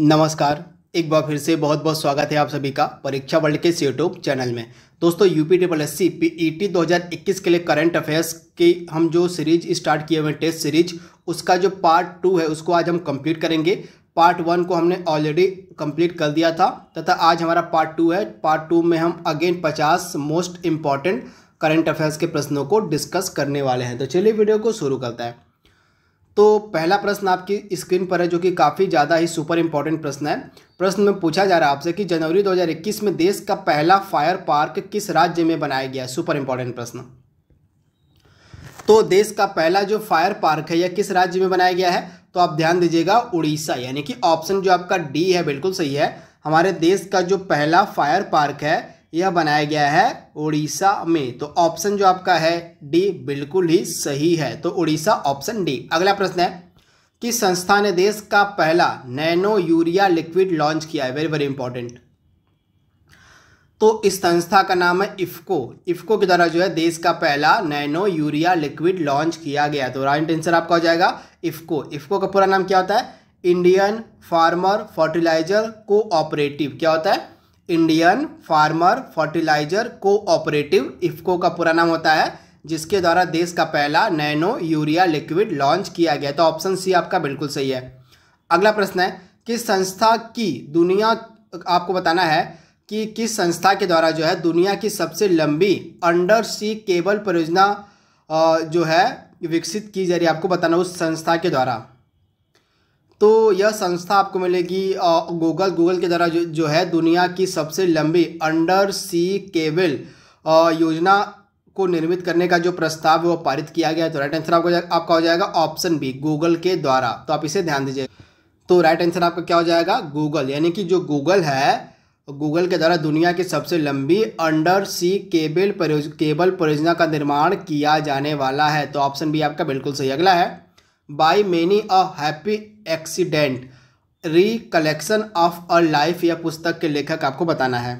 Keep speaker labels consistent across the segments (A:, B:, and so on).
A: नमस्कार एक बार फिर से बहुत बहुत स्वागत है आप सभी का परीक्षा वर्ल्ड के यूट्यूब चैनल में दोस्तों UP triple S C P E T दो के लिए करंट अफेयर्स की हम जो सीरीज स्टार्ट किए हुए टेस्ट सीरीज उसका जो पार्ट टू है उसको आज हम कंप्लीट करेंगे पार्ट वन को हमने ऑलरेडी कंप्लीट कर दिया था तथा आज हमारा पार्ट टू है पार्ट टू में हम अगेन पचास मोस्ट इम्पॉर्टेंट करंट अफेयर्स के प्रश्नों को डिस्कस करने वाले हैं तो चलिए वीडियो को शुरू करता है तो पहला प्रश्न आपकी स्क्रीन पर है जो कि काफ़ी ज़्यादा ही सुपर इंपॉर्टेंट प्रश्न है प्रश्न में पूछा जा रहा है आपसे कि जनवरी 2021 में देश का पहला फायर पार्क किस राज्य में बनाया गया है सुपर इंपॉर्टेंट प्रश्न तो देश का पहला जो फायर पार्क है यह किस राज्य में बनाया गया है तो आप ध्यान दीजिएगा उड़ीसा यानी कि ऑप्शन जो आपका डी है बिल्कुल सही है हमारे देश का जो पहला फायर पार्क है यह बनाया गया है उड़ीसा में तो ऑप्शन जो आपका है डी बिल्कुल ही सही है तो उड़ीसा ऑप्शन डी अगला प्रश्न है किस संस्था ने देश का पहला नैनो यूरिया लिक्विड लॉन्च किया है वेरी वेरी इंपॉर्टेंट तो इस संस्था का नाम है इफ्को इफ्को के द्वारा जो है देश का पहला नैनो यूरिया लिक्विड लॉन्च किया गया तो राइट आंसर आपका हो जाएगा इफ्को इफ्को का पूरा नाम क्या होता है इंडियन फार्मर फर्टिलाइजर कोऑपरेटिव क्या होता है Indian farmer fertiliser cooperative IFFCO का पूरा नाम होता है जिसके द्वारा देश का पहला नैनो यूरिया लिक्विड लॉन्च किया गया तो ऑप्शन सी आपका बिल्कुल सही है अगला प्रश्न है किस संस्था की दुनिया आपको बताना है कि किस संस्था के द्वारा जो है दुनिया की सबसे लंबी अंडर सी केबल परियोजना जो है विकसित की जा रही है आपको बताना उस संस्था के द्वारा तो यह संस्था आपको मिलेगी गूगल गूगल के द्वारा जो, जो है दुनिया की सबसे लंबी अंडर सी केबल योजना को निर्मित करने का जो प्रस्ताव है वो पारित किया गया है तो राइट आंसर आपको आपका हो जाएगा ऑप्शन बी गूगल के द्वारा तो आप इसे ध्यान दीजिए तो राइट आंसर आपका क्या हो जाएगा गूगल यानी कि जो गूगल है गूगल के द्वारा दुनिया की सबसे लंबी अंडर सी केबल परियोज केबल परियोजना का निर्माण किया जाने वाला है तो ऑप्शन बी आपका बिल्कुल सही अगला है by many a happy accident recollection of a life या पुस्तक के लेखक आपको बताना है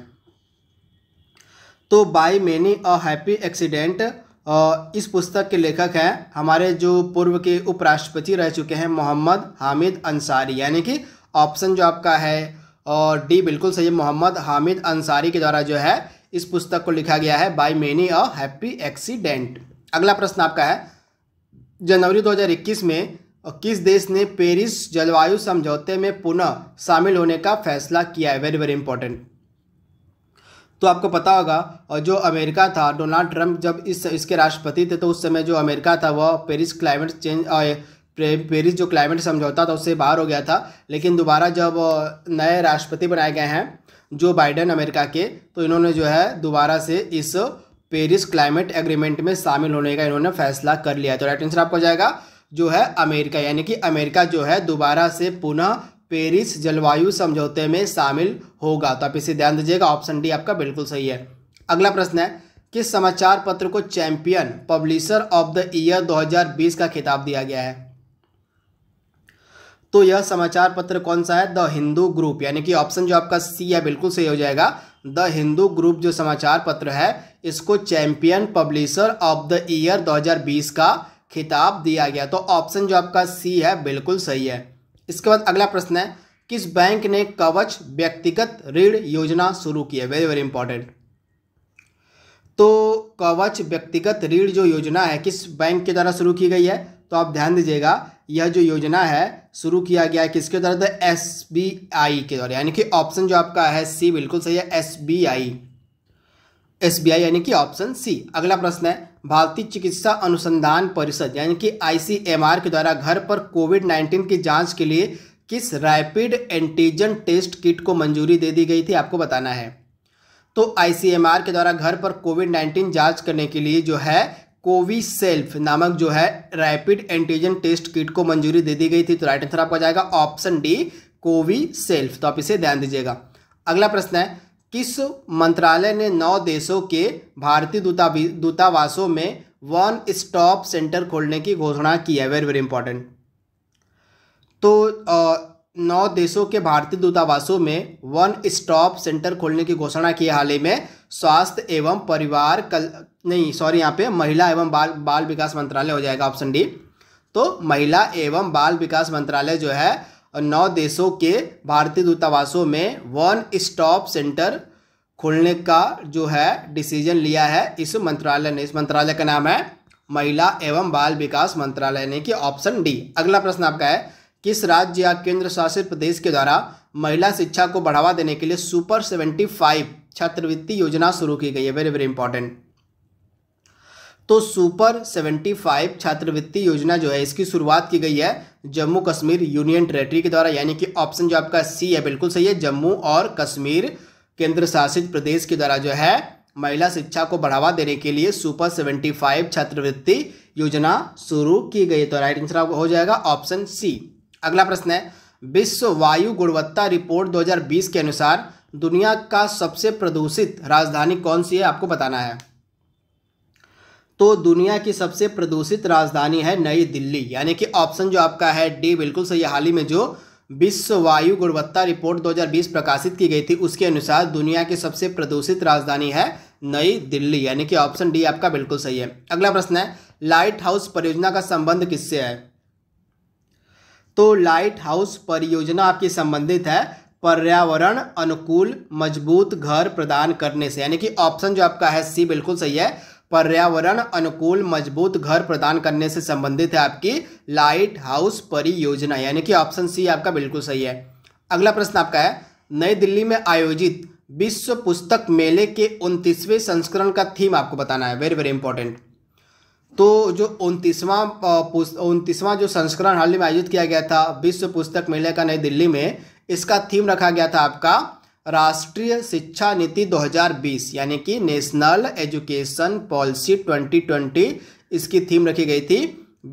A: तो by many a happy accident इस पुस्तक के लेखक हैं हमारे जो पूर्व के उपराष्ट्रपति रह चुके हैं मोहम्मद हामिद अंसारी यानी कि ऑप्शन जो आपका है और डी बिल्कुल सही मोहम्मद हामिद अंसारी के द्वारा जो है इस पुस्तक को लिखा गया है by many a happy accident अगला प्रश्न आपका है जनवरी 2021 में किस देश ने पेरिस जलवायु समझौते में पुनः शामिल होने का फैसला किया है वेरी वेरी इंपॉर्टेंट तो आपको पता होगा और जो अमेरिका था डोनाल्ड ट्रंप जब इस इसके राष्ट्रपति थे तो उस समय जो अमेरिका था वह पेरिस क्लाइमेट चेंज पेरिस जो क्लाइमेट समझौता था उससे बाहर हो गया था लेकिन दोबारा जब नए राष्ट्रपति बनाए गए हैं जो बाइडेन अमेरिका के तो इन्होंने जो है दोबारा से इस पेरिस क्लाइमेट एग्रीमेंट में शामिल होने का इन्होंने फैसला कर लिया तो राइट आंसर आपको जाएगा जो है अमेरिका यानी कि अमेरिका जो है दोबारा से पुनः पेरिस जलवायु समझौते में शामिल होगा तो आप इसे ध्यान दीजिएगा ऑप्शन डी आपका बिल्कुल सही है अगला प्रश्न है किस समाचार पत्र को champion publisher of the year 2020 का खिताब दिया गया है तो यह समाचार पत्र कौन सा है द हिंदू ग्रुप यानी कि ऑप्शन जो आपका सी है बिल्कुल सही हो जाएगा द हिंदू ग्रुप जो समाचार पत्र है इसको champion publisher of the year 2020 का खिताब दिया गया तो ऑप्शन जो आपका सी है बिल्कुल सही है इसके बाद अगला प्रश्न है किस बैंक ने कवच व्यक्तिगत ऋण योजना शुरू की है वेरी वेरी इंपॉर्टेंट तो कवच व्यक्तिगत ऋण जो योजना है किस बैंक के द्वारा शुरू की गई है तो आप ध्यान दीजिएगा यह जो योजना है शुरू किया गया है किसके द्वारा एस बी आई के द्वारा यानी कि ऑप्शन जो आपका है सी बिल्कुल सही है S B I S B I यानी कि ऑप्शन सी अगला प्रश्न है भारतीय चिकित्सा अनुसंधान परिषद यानी कि आईसीएमआर के द्वारा घर पर कोविड 19 की जांच के लिए किस रैपिड एंटीजन टेस्ट किट को मंजूरी दे दी गई थी आपको बताना है तो आईसीएमआर के द्वारा घर पर कोविड 19 जांच करने के लिए जो है कोविसेल्फ नामक जो है रैपिड एंटीजन टेस्ट किट को मंजूरी दे दी गई थी तो राइट आंसर आपका जाएगा ऑप्शन डी कोविसेल्फ तो आप इसे ध्यान दीजिएगा अगला प्रश्न है किस मंत्रालय ने नौ देशों के भारतीय दूता दूतावासों में वन स्टॉप सेंटर खोलने की घोषणा की है वेरी वेरी इंपॉर्टेंट तो नौ देशों के भारतीय दूतावासों में वन स्टॉप सेंटर खोलने की घोषणा की हाल ही में स्वास्थ्य एवं परिवार कल नहीं सॉरी यहाँ पे महिला एवं बाल बाल विकास मंत्रालय हो जाएगा ऑप्शन डी तो महिला एवं बाल विकास मंत्रालय जो है नौ देशों के भारतीय दूतावासों में वन स्टॉप सेंटर खोलने का जो है डिसीजन लिया है इस मंत्रालय ने इस मंत्रालय का नाम है महिला एवं बाल विकास मंत्रालय ने कि ऑप्शन डी अगला प्रश्न आपका है किस राज्य या केंद्र शासित प्रदेश के द्वारा महिला शिक्षा को बढ़ावा देने के लिए सुपर सेवेंटी फाइव छात्रवृत्ति योजना शुरू की गई है वेरी वेरी इंपॉर्टेंट तो सुपर 75 छात्रवृत्ति योजना जो है इसकी शुरुआत की गई है जम्मू कश्मीर यूनियन टेरेटरी के द्वारा यानी कि ऑप्शन जो आपका सी है बिल्कुल सही है जम्मू और कश्मीर केंद्र शासित प्रदेश के द्वारा जो है महिला शिक्षा को बढ़ावा देने के लिए सुपर 75 छात्रवृत्ति योजना शुरू की गई तो राइट आंसर आपको हो जाएगा ऑप्शन सी अगला प्रश्न है विश्व वायु गुणवत्ता रिपोर्ट 2020 के अनुसार दुनिया का सबसे प्रदूषित राजधानी कौन सी है आपको बताना है तो दुनिया की सबसे प्रदूषित राजधानी है नई दिल्ली यानी कि ऑप्शन जो आपका है डी बिल्कुल सही हाल ही में जो विश्व वायु गुणवत्ता रिपोर्ट 2020 प्रकाशित की गई थी उसके अनुसार दुनिया की सबसे प्रदूषित राजधानी है नई दिल्ली यानी कि ऑप्शन डी आपका बिल्कुल सही है अगला प्रश्न है लाइट हाउस परियोजना का संबंध किससे है तो लाइट हाउस परियोजना आपकी संबंधित है पर्यावरण अनुकूल मजबूत घर प्रदान करने से यानी कि ऑप्शन जो आपका है सी बिल्कुल सही है पर्यावरण अनुकूल मजबूत घर प्रदान करने से संबंधित है आपकी लाइट हाउस परियोजना यानी कि ऑप्शन सी आपका बिल्कुल सही है अगला प्रश्न आपका है नई दिल्ली में आयोजित विश्व पुस्तक मेले के उनतीसवें संस्करण का थीम आपको बताना है वेरी वेरी इंपॉर्टेंट तो जो उनतीसवां उनतीसवां जो संस्करण हाल ही में आयोजित किया गया था विश्व पुस्तक मेले का नई दिल्ली में इसका थीम रखा गया था आपका राष्ट्रीय शिक्षा नीति 2020 यानी कि नेशनल एजुकेशन पॉलिसी 2020 इसकी थीम रखी गई थी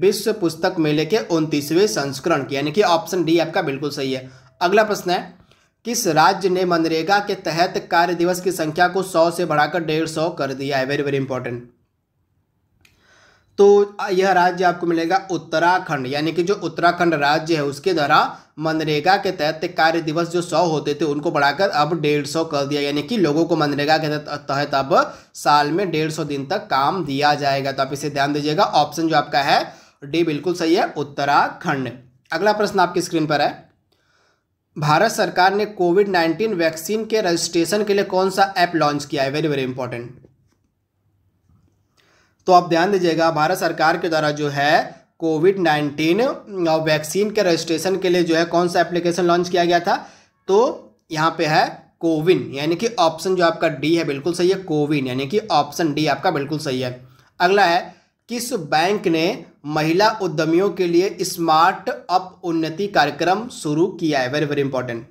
A: विश्व पुस्तक मेले के उनतीसवें संस्करण की यानी कि ऑप्शन डी आपका बिल्कुल सही है अगला प्रश्न है किस राज्य ने मनरेगा के तहत कार्य दिवस की संख्या को सौ से बढ़ाकर डेढ़ सौ कर दिया है वेरी वेरी इंपॉर्टेंट तो यह राज्य आपको मिलेगा उत्तराखंड यानी कि जो उत्तराखंड राज्य है उसके द्वारा मनरेगा के तहत कार्य दिवस जो सौ होते थे उनको बढ़ाकर अब डेढ़ सौ कर दिया यानी कि लोगों को मनरेगा के तहत अब साल में डेढ़ सौ दिन तक काम दिया जाएगा तो आप इसे ध्यान दीजिएगा ऑप्शन जो आपका है डी बिल्कुल सही है उत्तराखंड अगला प्रश्न आपकी स्क्रीन पर है भारत सरकार ने कोविड नाइन्टीन वैक्सीन के रजिस्ट्रेशन के लिए कौन सा ऐप लॉन्च किया है वेरी वेरी इंपॉर्टेंट तो आप ध्यान दीजिएगा भारत सरकार के द्वारा जो है कोविड नाइन्टीन वैक्सीन के रजिस्ट्रेशन के लिए जो है कौन सा एप्लीकेशन लॉन्च किया गया था तो यहाँ पे है कोविन यानी कि ऑप्शन जो आपका डी है बिल्कुल सही है कोविन यानी कि ऑप्शन डी आपका बिल्कुल सही है अगला है किस बैंक ने महिला उद्यमियों के लिए स्मार्ट अप उन्नति कार्यक्रम शुरू किया है वेरी वेरी इंपॉर्टेंट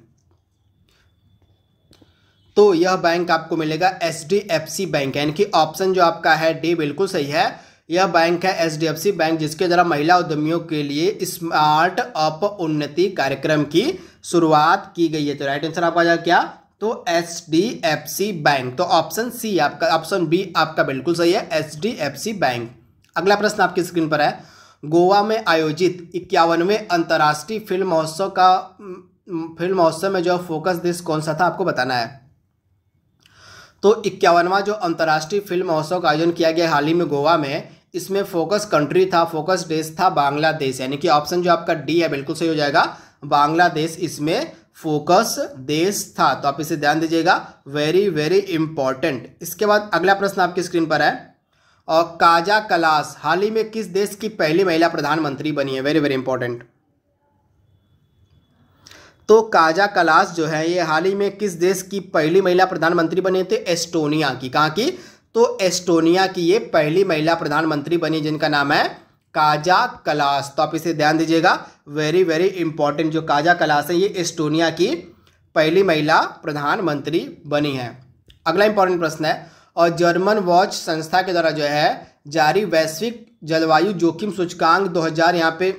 A: तो यह बैंक आपको मिलेगा H D F C bank यानी कि ऑप्शन जो आपका है डी बिल्कुल सही है यह बैंक है H D F C bank जिसके द्वारा महिला उद्यमियों के लिए स्मार्ट अप उन्नति कार्यक्रम की शुरुआत की गई है तो राइट आंसर आपका जाएगा क्या तो H D F C bank तो ऑप्शन सी आपका ऑप्शन बी आपका बिल्कुल सही है H D F C bank अगला प्रश्न आपकी स्क्रीन पर है गोवा में आयोजित इक्यावनवें अंतर्राष्ट्रीय फिल्म महोत्सव का फिल्म महोत्सव में जो फोकस देश कौन सा था आपको बताना है तो इक्यावनवा जो अंतर्राष्ट्रीय फिल्म महोत्सव का आयोजन किया गया हाल ही में गोवा में इसमें फोकस कंट्री था फोकस देश था बांग्लादेश यानी कि ऑप्शन जो आपका डी है बिल्कुल सही हो जाएगा बांग्लादेश इसमें फोकस देश था तो आप इसे ध्यान दीजिएगा वेरी वेरी इंपॉर्टेंट इसके बाद अगला प्रश्न आपकी स्क्रीन पर है और काजा कलास हाल ही में किस देश की पहली महिला प्रधानमंत्री बनी है वेरी वेरी इंपॉर्टेंट तो काजा कलास जो है ये हाल ही में किस देश की पहली महिला प्रधानमंत्री बने थे एस्टोनिया की कहाँ की तो एस्टोनिया की ये पहली महिला प्रधानमंत्री बनी जिनका नाम है काजा कलास तो आप इसे ध्यान दीजिएगा वेरी वेरी इंपॉर्टेंट जो काजा कलास है ये एस्टोनिया की पहली महिला प्रधानमंत्री बनी है अगला इंपॉर्टेंट प्रश्न है और जर्मन वॉच संस्था के द्वारा जो है जारी वैश्विक जलवायु जोखिम सूचकांक हजार यहाँ पे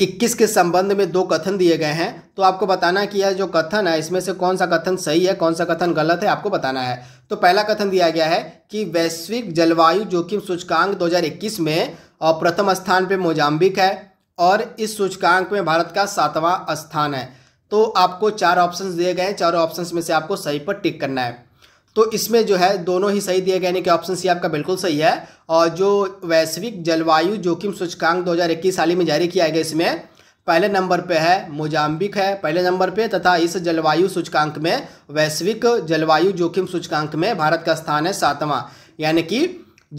A: इक्कीस के संबंध में दो कथन दिए गए हैं तो आपको बताना कि यह जो कथन है इसमें से कौन सा कथन सही है कौन सा कथन गलत है आपको बताना है तो पहला कथन दिया गया है कि वैश्विक जलवायु जोखिम सूचकांक 2021 में प्रथम स्थान पर मोजाम्बिक है और इस सूचकांक में भारत का सातवां स्थान है तो आपको चार ऑप्शंस दिए गए हैं चारों ऑप्शंस में से आपको सही पर टिक करना है तो इसमें जो है दोनों ही सही दिए गए यानी कि ऑप्शन सी आपका बिल्कुल सही है और जो वैश्विक जलवायु जोखिम सूचकांक 2021 साली में जारी किया गया इसमें पहले नंबर पे है मोजाम्बिक है पहले नंबर पे तथा इस जलवायु सूचकांक में वैश्विक जलवायु जोखिम सूचकांक में भारत का स्थान है सातवां यानी कि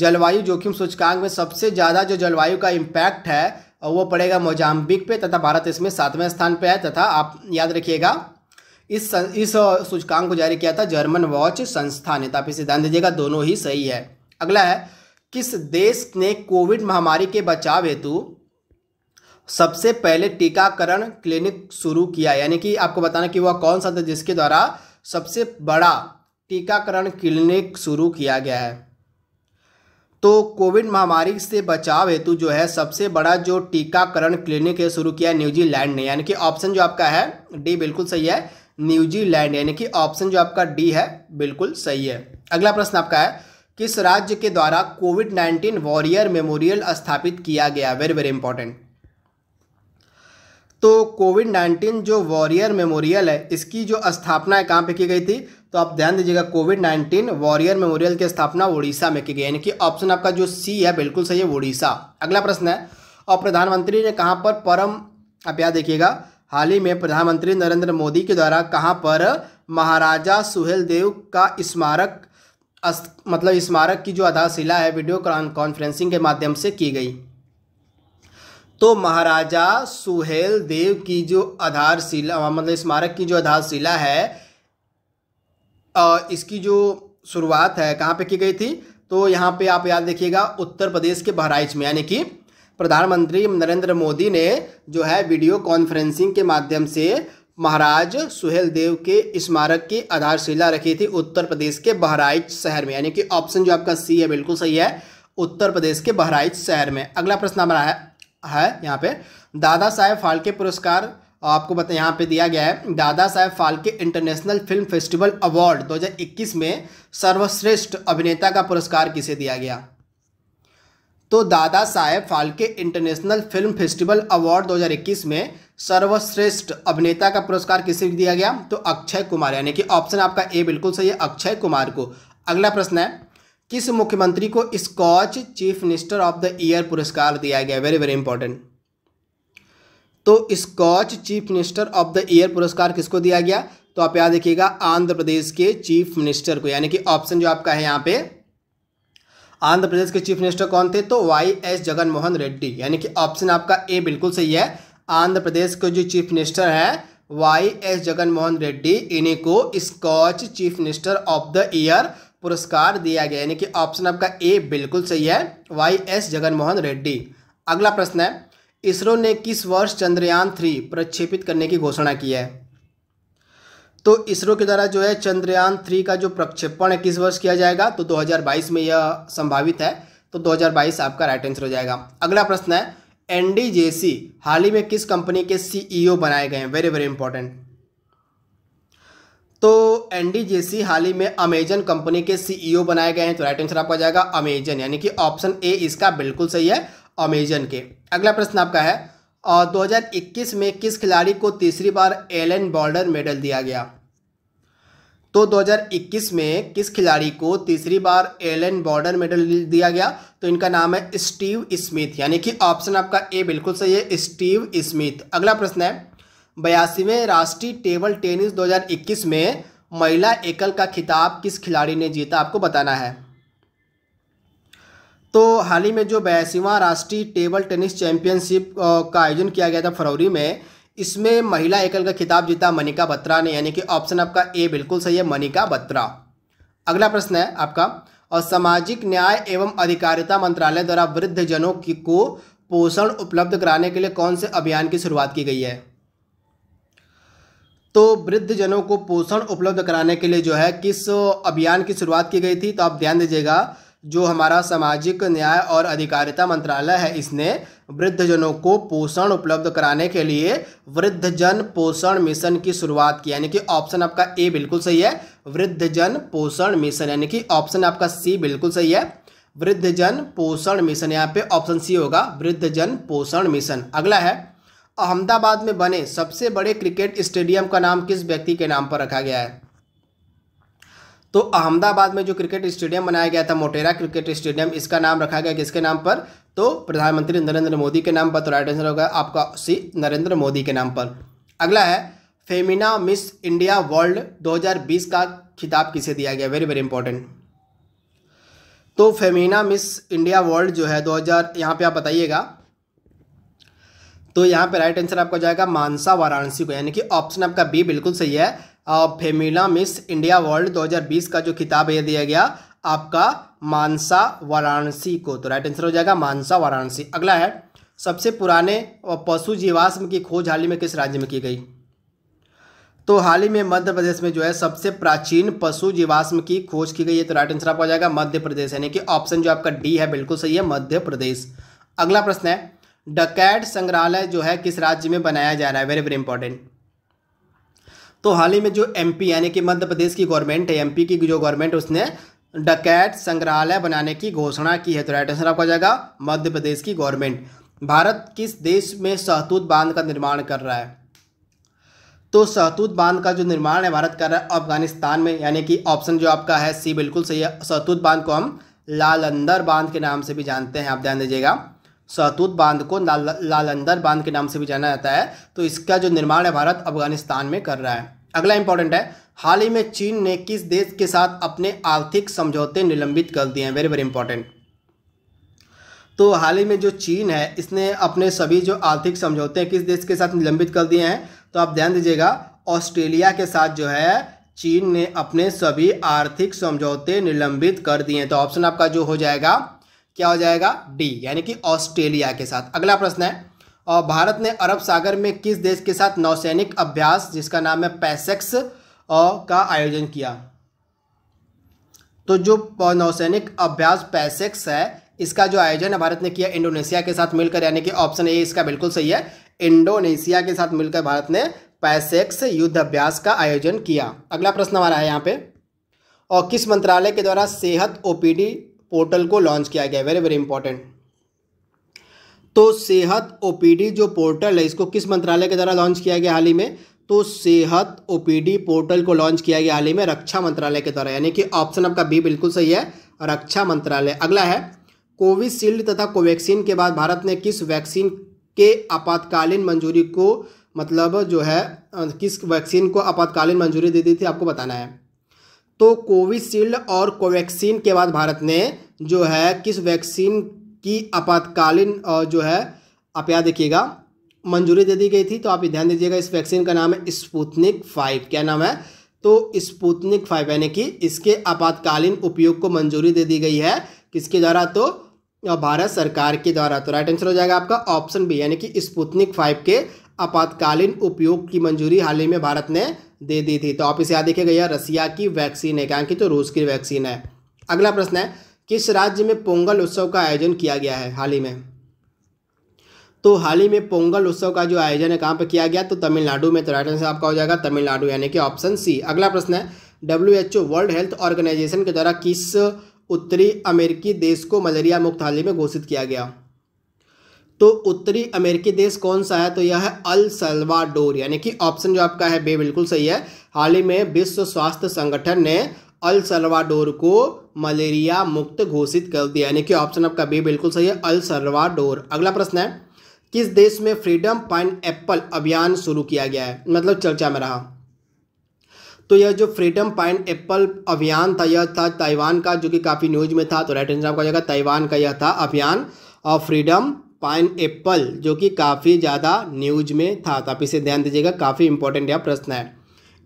A: जलवायु जोखिम सूचकांक में सबसे ज़्यादा जो जलवायु का इम्पैक्ट है वो पड़ेगा मोजाम्बिक पे तथा भारत इसमें सातवें स्थान पे है तथा आप याद रखिएगा इस इस सूचकांक को जारी किया था जर्मन वॉच संस्था ने तो आप इसे ध्यान दीजिएगा दोनों ही सही है अगला है किस देश ने कोविड महामारी के बचाव हेतु सबसे पहले टीकाकरण क्लिनिक शुरू किया यानी कि आपको बताना कि वह कौन सा था जिसके द्वारा सबसे बड़ा टीकाकरण क्लिनिक शुरू किया गया है तो कोविड महामारी से बचाव हेतु जो है सबसे बड़ा जो टीकाकरण क्लिनिक है शुरू किया न्यूजीलैंड ने यानी कि ऑप्शन जो आपका है डी बिल्कुल सही है न्यूजीलैंड यानी कि ऑप्शन जो आपका डी है बिल्कुल सही है अगला प्रश्न आपका है किस राज्य के द्वारा कोविड नाइन्टीन वॉरियर मेमोरियल स्थापित किया गया वेरी वेरी इंपॉर्टेंट तो कोविड नाइन्टीन जो वॉरियर मेमोरियल है इसकी जो स्थापना है कहाँ पे की गई थी तो आप ध्यान दीजिएगा कोविड नाइन्टीन वॉरियर मेमोरियल की स्थापना उड़ीसा में की गई यानी कि ऑप्शन आपका जो सी है बिल्कुल सही है उड़ीसा अगला प्रश्न है और प्रधानमंत्री ने कहाँ पर परम आप याद देखिएगा हाल ही में प्रधानमंत्री नरेंद्र मोदी के द्वारा कहाँ पर महाराजा सुहेल देव का स्मारक मतलब स्मारक की जो आधारशिला है वीडियो कॉन्फ्रेंसिंग के माध्यम से की गई तो महाराजा सुहेल देव की जो आधारशिला मतलब स्मारक की जो आधारशिला है इसकी जो शुरुआत है कहाँ पे की गई थी तो यहाँ पे आप याद देखिएगा उत्तर प्रदेश के बहराइच में यानी कि प्रधानमंत्री नरेंद्र मोदी ने जो है वीडियो कॉन्फ्रेंसिंग के माध्यम से महाराज सुहेल देव के स्मारक की आधारशिला रखी थी उत्तर प्रदेश के बहराइच शहर में यानी कि ऑप्शन जो आपका सी है बिल्कुल सही है उत्तर प्रदेश के बहराइच शहर में अगला प्रश्न हमारा है, है यहाँ पे दादा साहेब फाल्के पुरस्कार आपको बता यहाँ पे दिया गया है Dada Saheb Phalke international film festival award 2021 में सर्वश्रेष्ठ अभिनेता का पुरस्कार किसे दिया गया तो Dada Saheb Phalke international film festival award 2021 में सर्वश्रेष्ठ अभिनेता का पुरस्कार किसे दिया गया तो अक्षय कुमार यानी कि ऑप्शन आपका ए बिल्कुल सही है अक्षय कुमार को अगला प्रश्न है किस मुख्यमंत्री को Skoch chief minister of the year पुरस्कार दिया गया वेरी वेरी इंपॉर्टेंट तो Skoch chief minister of the year पुरस्कार किसको दिया गया तो आप याद देखिएगा आंध्र प्रदेश के चीफ मिनिस्टर को यानी कि ऑप्शन जो आपका है यहाँ पे आंध्र प्रदेश के चीफ मिनिस्टर कौन थे तो वाई एस जगन मोहन रेड्डी यानी कि ऑप्शन आपका ए बिल्कुल सही है आंध्र प्रदेश के जो चीफ मिनिस्टर हैं वाई एस जगन मोहन रेड्डी इन्हीं को Skoch chief minister of the year पुरस्कार दिया गया यानी कि ऑप्शन आपका ए बिल्कुल सही है वाई एस जगन मोहन रेड्डी अगला प्रश्न है इसरो ने किस वर्ष चंद्रयान थ्री प्रक्षेपित करने की घोषणा की है तो इसरो के द्वारा जो है चंद्रयान थ्री का जो प्रक्षेपण है किस वर्ष किया जाएगा तो 2022 में यह संभावित है तो 2022 आपका राइट आंसर हो जाएगा अगला प्रश्न है एनडीजेसी हाल ही में किस कंपनी के सीईओ e बनाए गए हैं वेरी वेरी इंपॉर्टेंट तो एनडीजेसी हाल ही में अमेजन कंपनी के सीईओ e बनाए गए हैं तो राइट आंसर आपका जाएगा अमेजन यानी कि ऑप्शन ए इसका बिल्कुल सही है अमेजन के अगला प्रश्न आपका है और 2021 में किस खिलाड़ी को तीसरी बार एलन बॉर्डर मेडल दिया गया तो 2021 में किस खिलाड़ी को तीसरी बार एलन बॉर्डर मेडल दिया गया तो इनका नाम है स्टीव स्मिथ यानी कि ऑप्शन आपका ए बिल्कुल सही है स्टीव स्मिथ अगला प्रश्न है बयासीवें राष्ट्रीय टेबल टेनिस 2021 में महिला एकल का खिताब किस खिलाड़ी ने जीता आपको बताना है तो हाल ही में जो बयासीवा राष्ट्रीय टेबल टेनिस चैंपियनशिप का आयोजन किया गया था फरवरी में इसमें महिला एकल का खिताब जीता मनिका बत्रा ने यानी कि ऑप्शन आपका ए बिल्कुल सही है मनिका बत्रा अगला प्रश्न है आपका और सामाजिक न्याय एवं अधिकारिता मंत्रालय द्वारा वृद्ध जनों की को पोषण उपलब्ध कराने के लिए कौन से अभियान की शुरुआत की गई है तो वृद्ध जनों को पोषण उपलब्ध कराने के लिए जो है किस अभियान की शुरुआत की गई थी तो आप ध्यान दीजिएगा जो हमारा सामाजिक न्याय और अधिकारिता मंत्रालय है इसने वृद्धजनों को पोषण उपलब्ध कराने के लिए वृद्धजन पोषण मिशन की शुरुआत की यानी कि ऑप्शन आपका ए बिल्कुल सही है वृद्धजन पोषण मिशन यानी कि ऑप्शन आपका सी बिल्कुल सही है वृद्धजन पोषण मिशन यहाँ पे ऑप्शन सी होगा वृद्धजन पोषण मिशन अगला है अहमदाबाद में बने सबसे बड़े क्रिकेट स्टेडियम का नाम किस व्यक्ति के नाम पर रखा गया है तो अहमदाबाद में जो क्रिकेट स्टेडियम बनाया गया था मोटेरा क्रिकेट स्टेडियम इसका नाम रखा गया किसके नाम पर तो प्रधानमंत्री नरेंद्र मोदी के नाम पर तो राइट आंसर होगा आपका सी नरेंद्र मोदी के नाम पर अगला है फेमिना मिस इंडिया वर्ल्ड 2020 का खिताब किसे दिया गया वेरी वेरी इंपॉर्टेंट तो फेमिना मिस इंडिया वर्ल्ड जो है 2000 यहाँ पे आप बताइएगा तो यहाँ पे राइट आंसर आपका जाएगा मानसा वाराणसी को यानी कि ऑप्शन आपका बी बिल्कुल सही है फेमिला मिस इंडिया वर्ल्ड 2020 का जो खिताब है दिया गया आपका मानसा वाराणसी को तो राइट आंसर हो जाएगा मानसा वाराणसी अगला है सबसे पुराने पशु जीवाश्म की खोज हाल ही में किस राज्य में की गई तो हाल ही में मध्य प्रदेश में जो है सबसे प्राचीन पशु जीवाश्म की खोज की गई है तो राइट आंसर आपका हो जाएगा मध्य प्रदेश यानी कि ऑप्शन जो आपका डी है बिल्कुल सही है मध्य प्रदेश अगला प्रश्न है डकैट संग्रहालय जो है किस राज्य में बनाया जा रहा है वेरी वेरी इंपॉर्टेंट तो हाल ही में जो एम यानी कि मध्य प्रदेश की गवर्नमेंट है एम की जो गवर्नमेंट उसने डकैत संग्रहालय बनाने की घोषणा की है तो राइट आंसर आपका जाएगा मध्य प्रदेश की गवर्नमेंट भारत किस देश में सहतूत बांध का निर्माण कर रहा है तो सहतूत बांध का जो निर्माण है भारत कर रहा है अफगानिस्तान में यानी कि ऑप्शन जो आपका है सी बिल्कुल सही है सहतूत बांध को हम लालंदर बांध के नाम से भी जानते हैं आप ध्यान दीजिएगा सतूत बांध को लाल, लालंदर बांध के नाम से भी जाना जाता है तो इसका जो निर्माण है भारत अफगानिस्तान में कर रहा है अगला इंपॉर्टेंट है हाल ही में चीन ने किस देश के साथ अपने आर्थिक समझौते निलंबित कर दिए हैं वेरी वेरी इंपॉर्टेंट तो हाल ही में जो चीन है इसने अपने सभी जो आर्थिक समझौते किस देश के साथ निलंबित कर दिए हैं तो आप ध्यान दीजिएगा ऑस्ट्रेलिया के साथ जो है चीन ने अपने सभी आर्थिक समझौते निलंबित कर दिए हैं तो ऑप्शन आपका जो हो जाएगा क्या हो जाएगा डी यानी कि ऑस्ट्रेलिया के साथ अगला प्रश्न है और भारत ने अरब सागर में किस देश के साथ नौसैनिक अभ्यास जिसका नाम है पैसेक्स का आयोजन किया तो जो नौसैनिक अभ्यास पैसेक्स है इसका जो आयोजन है भारत ने किया इंडोनेशिया के साथ मिलकर यानी कि ऑप्शन ए इसका बिल्कुल सही है इंडोनेशिया के साथ मिलकर भारत ने पैसेक्स युद्ध अभ्यास का आयोजन किया अगला प्रश्न हमारा है यहाँ पे और किस मंत्रालय के द्वारा सेहत ओपीडी पोर्टल को लॉन्च किया गया वेरी वेरी इंपॉर्टेंट तो सेहत ओपीडी जो पोर्टल है इसको किस मंत्रालय के द्वारा लॉन्च किया गया हाल ही में तो सेहत ओपीडी पोर्टल को लॉन्च किया गया हाल ही में रक्षा मंत्रालय के द्वारा यानी कि ऑप्शन आपका बी बिल्कुल सही है रक्षा मंत्रालय अगला है कोविशील्ड तथा कोवैक्सीन के बाद भारत ने किस वैक्सीन के आपातकालीन मंजूरी को मतलब जो है किस वैक्सीन को आपातकालीन मंजूरी दे दी थी आपको बताना है तो कोविशील्ड और कोवैक्सीन के बाद भारत ने जो है किस वैक्सीन की आपातकालीन जो है आप याद देखिएगा मंजूरी दे दी गई थी तो आप ध्यान दीजिएगा इस वैक्सीन का नाम है स्पुतनिक फाइव क्या नाम है तो स्पुतनिक फाइव यानी कि इसके आपातकालीन उपयोग को मंजूरी दे दी गई है किसके द्वारा तो भारत सरकार के द्वारा तो राइट आंसर हो जाएगा आपका ऑप्शन बी यानी कि स्पुतनिक फाइव के आपातकालीन उपयोग की मंजूरी हाल ही में भारत ने दे दी थी तो आप इसे याद देखिएगा यह रसिया की वैक्सीन है क्या तो रूस की वैक्सीन है अगला प्रश्न है किस राज्य में पोंगल उत्सव का आयोजन किया गया है हाल ही में तो हाल ही में पोंगल उत्सव का जो आयोजन है कहाँ पर किया गया तो तमिलनाडु में तो राइट आंसर आपका हो जाएगा तमिलनाडु यानी कि ऑप्शन सी अगला प्रश्न है W H O world health organisation के द्वारा किस उत्तरी अमेरिकी देश को मलेरिया मुक्त हाल ही में घोषित किया गया तो उत्तरी अमेरिकी देश कौन सा है तो यह है अल सलवाडोर यानी कि ऑप्शन जो आपका है बे बिल्कुल सही है हाल ही में विश्व स्वास्थ्य संगठन ने अल सलवाडोर को मलेरिया मुक्त घोषित कर दिया यानी कि ऑप्शन आपका बी बिल्कुल सही है अल सलवाडोर अगला प्रश्न है किस देश में फ्रीडम पाइन एप्पल अभियान शुरू किया गया है मतलब चर्चा में रहा तो यह जो फ्रीडम पाइन एप्पल अभियान था यह था ताइवान का जो कि काफ़ी न्यूज में था तो राइट आंसर आपका जाएगा ताइवान का यह था अभियान और फ्रीडम पाइन एप्पल जो कि काफ़ी ज़्यादा न्यूज में था तो आप इसे ध्यान दीजिएगा काफ़ी इंपॉर्टेंट यह प्रश्न है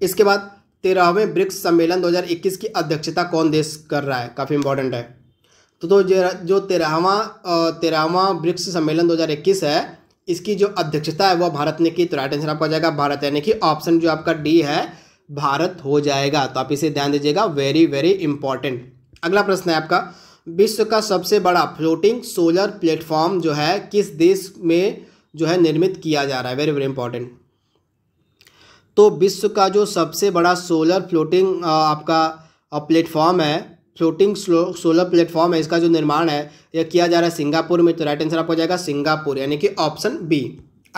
A: इसके बाद तेरहवें ब्रिक्स सम्मेलन 2021 की अध्यक्षता कौन देश कर रहा है काफ़ी इंपॉर्टेंट है तो तो जो तेरहवा तेरहवा ब्रिक्स सम्मेलन 2021 है इसकी जो अध्यक्षता है वह भारत ने की तो राइट आंसर आपका जाएगा भारत यानी कि ऑप्शन जो आपका डी है भारत हो जाएगा तो आप इसे ध्यान दीजिएगा वेरी वेरी इंपॉर्टेंट अगला प्रश्न है आपका विश्व का सबसे बड़ा फ्लोटिंग सोलर प्लेटफॉर्म जो है किस देश में जो है निर्मित किया जा रहा है वेरी वेरी इंपॉर्टेंट तो विश्व का जो सबसे बड़ा सोलर फ्लोटिंग आपका प्लेटफॉर्म है फ्लोटिंग सोलर प्लेटफॉर्म है इसका जो निर्माण है यह किया जा रहा है सिंगापुर में तो राइट आंसर आपको जाएगा सिंगापुर यानी कि ऑप्शन बी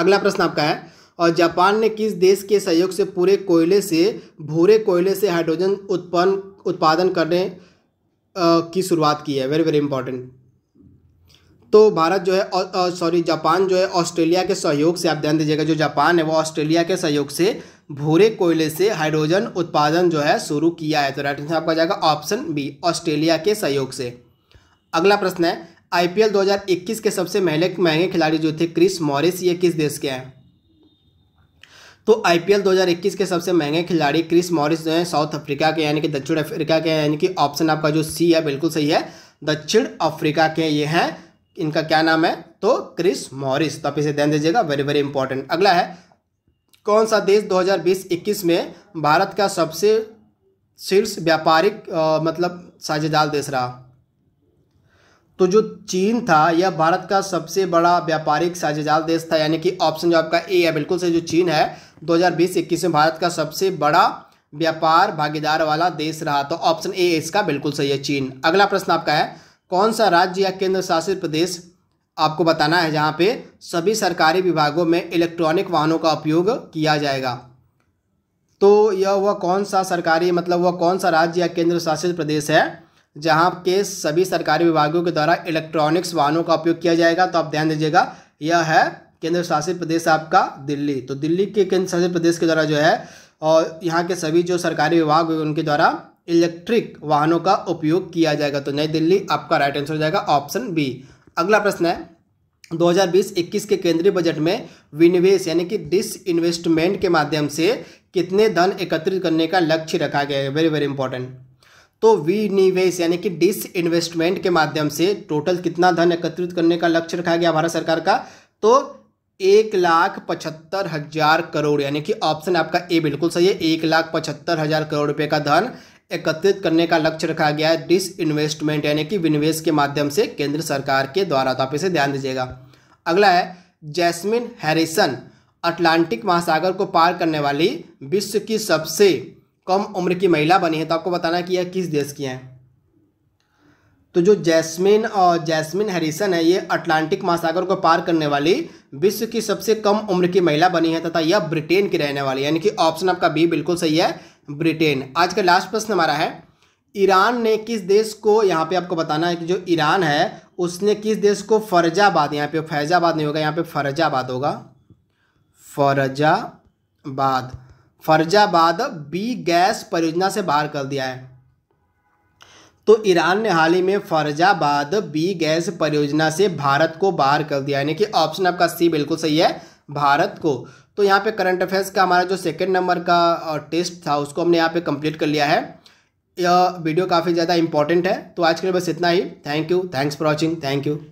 A: अगला प्रश्न आपका है और जापान ने किस देश के सहयोग से पूरे कोयले से भूरे कोयले से हाइड्रोजन उत्पन्न उत्पादन करने की शुरुआत की है वेरी वेरी इंपॉर्टेंट तो भारत जो है सॉरी जापान जो है ऑस्ट्रेलिया के सहयोग से आप ध्यान दीजिएगा जो जापान है वो ऑस्ट्रेलिया के सहयोग से भूरे कोयले से हाइड्रोजन उत्पादन जो है शुरू किया है तो राइट आंसर आपका जाएगा ऑप्शन बी ऑस्ट्रेलिया के सहयोग से अगला प्रश्न है आईपीएल 2021 के सबसे महंगे महंगे खिलाड़ी जो थे क्रिस मॉरिस ये किस देश के हैं तो आईपीएल 2021 के सबसे महंगे खिलाड़ी क्रिस मॉरिस जो है साउथ अफ्रीका के यानी कि दक्षिण अफ्रीका के यानी कि ऑप्शन आपका जो सी है बिल्कुल सही है दक्षिण अफ्रीका के ये हैं इनका क्या नाम है तो क्रिस मॉरिस तो आप इसे ध्यान दीजिएगा वेरी वेरी इंपॉर्टेंट अगला है कौन सा देश 2020-21 में भारत का सबसे शीर्ष व्यापारिक मतलब साझेदार देश रहा तो जो चीन था यह भारत का सबसे बड़ा व्यापारिक साझेदार देश था यानी कि ऑप्शन जो आपका ए है बिल्कुल से जो चीन है 2020-21 में भारत का सबसे बड़ा व्यापार भागीदार वाला देश रहा तो ऑप्शन ए इसका बिल्कुल सही है चीन अगला प्रश्न आपका है कौन सा राज्य या केंद्र शासित प्रदेश आपको बताना है जहाँ पे सभी सरकारी विभागों में इलेक्ट्रॉनिक वाहनों का उपयोग किया जाएगा तो यह वह कौन सा सरकारी मतलब वह कौन सा राज्य या केंद्र शासित प्रदेश है जहां के सभी सरकारी विभागों के द्वारा इलेक्ट्रॉनिक्स वाहनों का उपयोग किया जाएगा तो आप ध्यान दीजिएगा यह है केंद्र शासित प्रदेश आपका दिल्ली तो दिल्ली के केंद्र शासित प्रदेश के द्वारा जो है और यहाँ के सभी जो सरकारी विभाग उनके द्वारा इलेक्ट्रिक वाहनों का उपयोग किया जाएगा तो नई दिल्ली आपका राइट आंसर हो जाएगा ऑप्शन बी अगला प्रश्न है 2020-21 के केंद्रीय बजट में विनिवेश यानी कि डिस इन्वेस्टमेंट के माध्यम से कितने धन एकत्रित करने का लक्ष्य रखा गया है वेरी वेरी इंपॉर्टेंट तो विनिवेश यानी कि डिस इन्वेस्टमेंट के माध्यम से टोटल कितना धन एकत्रित करने का लक्ष्य रखा गया भारत सरकार का तो एक लाख पचहत्तर हजार करोड़ यानी कि ऑप्शन आपका ए बिल्कुल सही है एक लाख पचहत्तर हजार करोड़ रुपए का धन एकत्रित करने का लक्ष्य रखा गया है डिस इन्वेस्टमेंट यानी कि विनिवेश के माध्यम से केंद्र सरकार के द्वारा तो आप इसे ध्यान दीजिएगा अगला है जैस्मिन हैरिसन अटलांटिक महासागर को पार करने वाली विश्व की सबसे कम उम्र की महिला बनी है तो आपको बताना कि यह किस देश की हैं तो जो जैस्मिन और जैस्मिन हैरिसन है ये अटलांटिक महासागर को पार करने वाली विश्व की सबसे कम उम्र की महिला बनी है तथा यह ब्रिटेन की रहने वाली यानी कि ऑप्शन आपका बी बिल्कुल सही है ब्रिटेन आज का लास्ट प्रश्न हमारा है ईरान ने किस देश को यहाँ पे आपको बताना है कि जो ईरान है उसने किस देश को फरजाबाद यहाँ पे फैजाबाद नहीं होगा यहाँ पे फरजाबाद होगा फरजाबाद फर्जाबाद बी गैस परियोजना से बाहर कर दिया है तो ईरान ने हाल ही में फर्जाबाद बी गैस परियोजना से भारत को बाहर कर दिया यानी कि ऑप्शन आपका सी बिल्कुल सही है भारत को तो यहाँ पे करंट अफेयर्स का हमारा जो सेकंड नंबर का टेस्ट था उसको हमने यहाँ पे कंप्लीट कर लिया है यह वीडियो काफ़ी ज़्यादा इंपॉर्टेंट है तो आज के लिए बस इतना ही thank you thanks for watching thank you